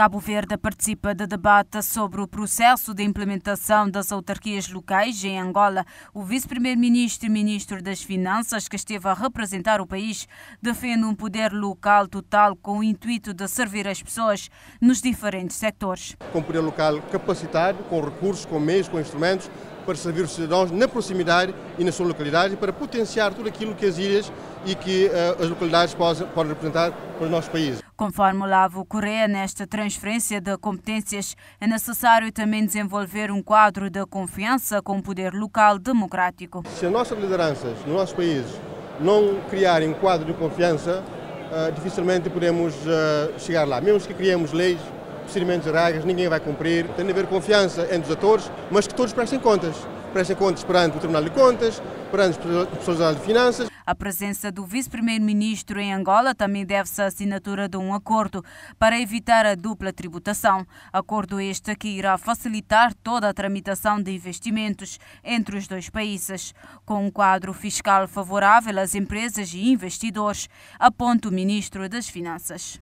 Cabo Verde participa de debate sobre o processo de implementação das autarquias locais em Angola. O vice-primeiro-ministro e ministro das Finanças, que esteve a representar o país, defende um poder local total com o intuito de servir as pessoas nos diferentes sectores. Com um poder local capacitado, com recursos, com meios, com instrumentos para servir os cidadãos na proximidade e na sua localidade, para potenciar tudo aquilo que as ilhas e que uh, as localidades podem, podem representar para o nosso país. Conforme Lavo Correia, nesta transferência de competências é necessário também desenvolver um quadro de confiança com o poder local democrático. Se as nossas lideranças no nosso país não criarem um quadro de confiança, uh, dificilmente podemos uh, chegar lá. Mesmo que criemos leis procedimentos e regras, ninguém vai cumprir. Tem de haver confiança entre os atores, mas que todos prestem contas. Prestem contas perante o Tribunal de Contas, perante o pessoas de Finanças. A presença do vice-primeiro-ministro em Angola também deve-se à assinatura de um acordo para evitar a dupla tributação. Acordo este que irá facilitar toda a tramitação de investimentos entre os dois países. Com um quadro fiscal favorável às empresas e investidores, aponta o ministro das Finanças.